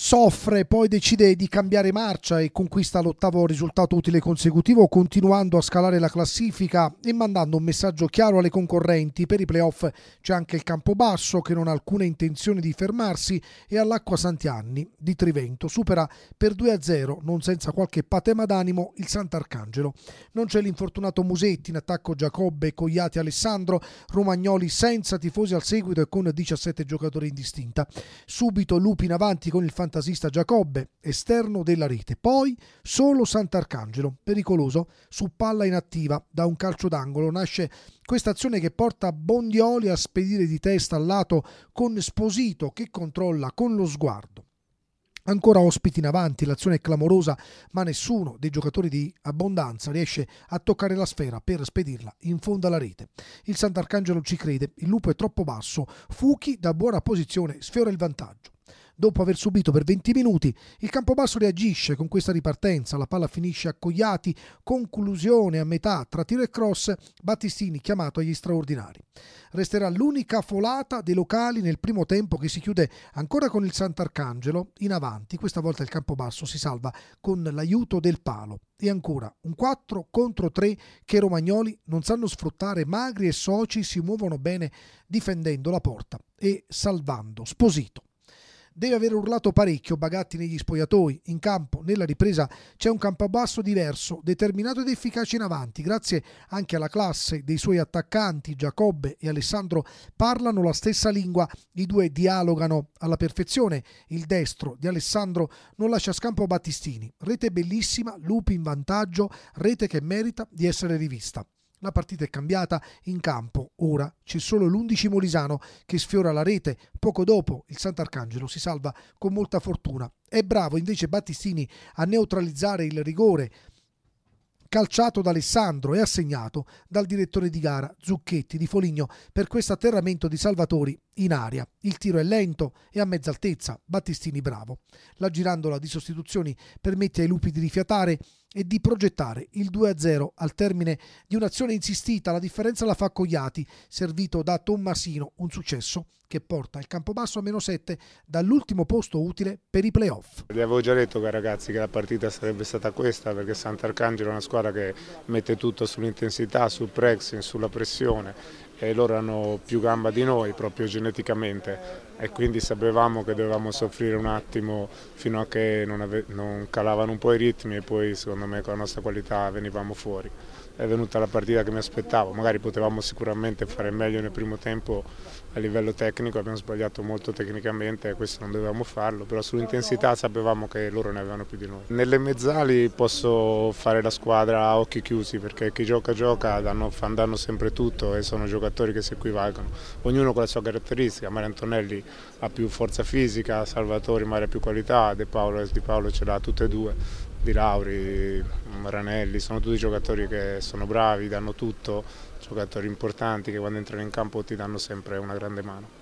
soffre, poi decide di cambiare marcia e conquista l'ottavo risultato utile consecutivo continuando a scalare la classifica e mandando un messaggio chiaro alle concorrenti. Per i playoff c'è anche il Campobasso che non ha alcuna intenzione di fermarsi e all'Acqua Santianni di Trivento supera per 2-0, non senza qualche patema d'animo, il Sant'Arcangelo. Non c'è l'infortunato Musetti in attacco Giacobbe, Cogliati, Alessandro, Romagnoli senza tifosi al seguito e con 17 giocatori in distinta. Subito Lupi in avanti con il fantasma fantasista Giacobbe, esterno della rete. Poi solo Sant'Arcangelo, pericoloso, su palla inattiva da un calcio d'angolo. Nasce questa azione che porta Bondioli a spedire di testa al lato con Sposito che controlla con lo sguardo. Ancora ospiti in avanti, l'azione è clamorosa, ma nessuno dei giocatori di abbondanza riesce a toccare la sfera per spedirla in fondo alla rete. Il Sant'Arcangelo ci crede, il lupo è troppo basso, Fuchi da buona posizione sfiora il vantaggio. Dopo aver subito per 20 minuti, il Campobasso reagisce con questa ripartenza, la palla finisce a Cogliati, conclusione a metà tra tiro e cross, Battistini chiamato agli straordinari. Resterà l'unica folata dei locali nel primo tempo che si chiude ancora con il Sant'Arcangelo in avanti, questa volta il Campobasso si salva con l'aiuto del palo e ancora un 4 contro 3 che i romagnoli non sanno sfruttare, magri e soci si muovono bene difendendo la porta e salvando Sposito. Deve aver urlato parecchio Bagatti negli spogliatoi, in campo, nella ripresa c'è un campabasso diverso, determinato ed efficace in avanti, grazie anche alla classe dei suoi attaccanti Giacobbe e Alessandro parlano la stessa lingua, i due dialogano alla perfezione, il destro di Alessandro non lascia scampo a Battistini, rete bellissima, Lupi in vantaggio, rete che merita di essere rivista. La partita è cambiata in campo, ora c'è solo l'11 Molisano che sfiora la rete, poco dopo il Sant'Arcangelo si salva con molta fortuna. È bravo invece Battistini a neutralizzare il rigore calciato da Alessandro e assegnato dal direttore di gara Zucchetti di Foligno per questo atterramento di Salvatori in aria. Il tiro è lento e a mezza altezza, Battistini bravo. La girandola di sostituzioni permette ai lupi di rifiatare e di progettare il 2-0 al termine di un'azione insistita. La differenza la fa Cogliati, servito da Tommasino, un successo che porta il Campobasso a meno 7 dall'ultimo posto utile per i playoff. Vi avevo già detto ragazzi che la partita sarebbe stata questa perché Sant'Arcangelo è una squadra che mette tutto sull'intensità, sul pressing, sulla pressione e loro hanno più gamba di noi proprio geneticamente e quindi sapevamo che dovevamo soffrire un attimo fino a che non, non calavano un po' i ritmi e poi secondo me con la nostra qualità venivamo fuori. È venuta la partita che mi aspettavo, magari potevamo sicuramente fare meglio nel primo tempo a livello tecnico tecnico, abbiamo sbagliato molto tecnicamente, questo non dovevamo farlo, però sull'intensità sapevamo che loro ne avevano più di noi. Nelle mezzali posso fare la squadra a occhi chiusi perché chi gioca gioca, danno, danno sempre tutto e sono giocatori che si equivalgono, ognuno con la sua caratteristica, Mario Antonelli ha più forza fisica, Salvatori Mario ha più qualità, De Paolo, e di Paolo ce l'ha tutte e due, Di Lauri, Maranelli, sono tutti giocatori che sono bravi, danno tutto, giocatori importanti che quando entrano in campo ti danno sempre una grande mano.